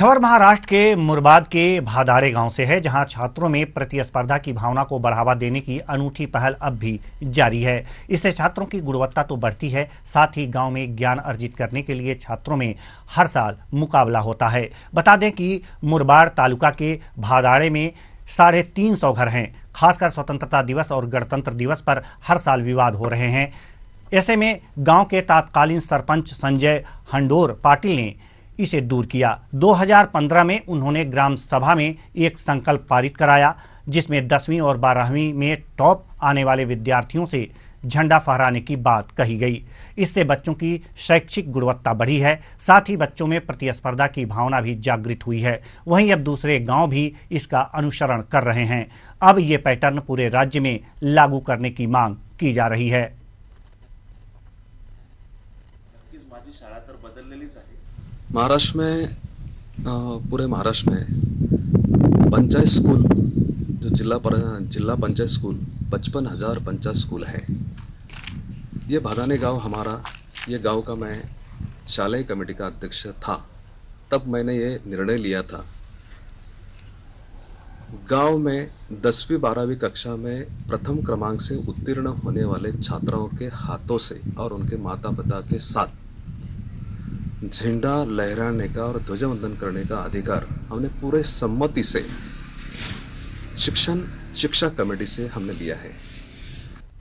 खबर महाराष्ट्र के मुरबाद के भादारे गांव से है जहां छात्रों में प्रतिस्पर्धा की भावना को बढ़ावा देने की अनूठी पहल अब भी जारी है इससे छात्रों की गुणवत्ता तो बढ़ती है साथ ही गांव में ज्ञान अर्जित करने के लिए छात्रों में हर साल मुकाबला होता है बता दें कि मुरबाड़ तालुका के भादारे में साढ़े तीन सौ घर हैं खासकर स्वतंत्रता दिवस और गणतंत्र दिवस पर हर साल विवाद हो रहे हैं ऐसे में गांव के तात्कालीन सरपंच संजय हंडोर पाटिल ने इसे दूर किया 2015 में उन्होंने ग्राम सभा में एक संकल्प पारित कराया जिसमें दसवीं और बारहवीं में टॉप आने वाले विद्यार्थियों से झंडा फहराने की बात कही गई इससे बच्चों की शैक्षिक गुणवत्ता बढ़ी है साथ ही बच्चों में प्रतिस्पर्धा की भावना भी जागृत हुई है वहीं अब दूसरे गांव भी इसका अनुसरण कर रहे हैं अब ये पैटर्न पूरे राज्य में लागू करने की मांग की जा रही है महाराष्ट्र में पूरे महाराष्ट्र में पंचायत स्कूल जो जिला पर जिला पंचायत स्कूल पचपन हज़ार पंचायत स्कूल है ये भगाने गांव हमारा ये गांव का मैं शालय कमेटी का अध्यक्ष था तब मैंने ये निर्णय लिया था गांव में दसवीं बारहवीं कक्षा में प्रथम क्रमांक से उत्तीर्ण होने वाले छात्राओं के हाथों से और उनके माता पिता के साथ झंडा लहराने का और ध्वजवंदन करने का अधिकार हमने पूरे सम्मति से शिक्षण शिक्षा कमेटी से हमने लिया है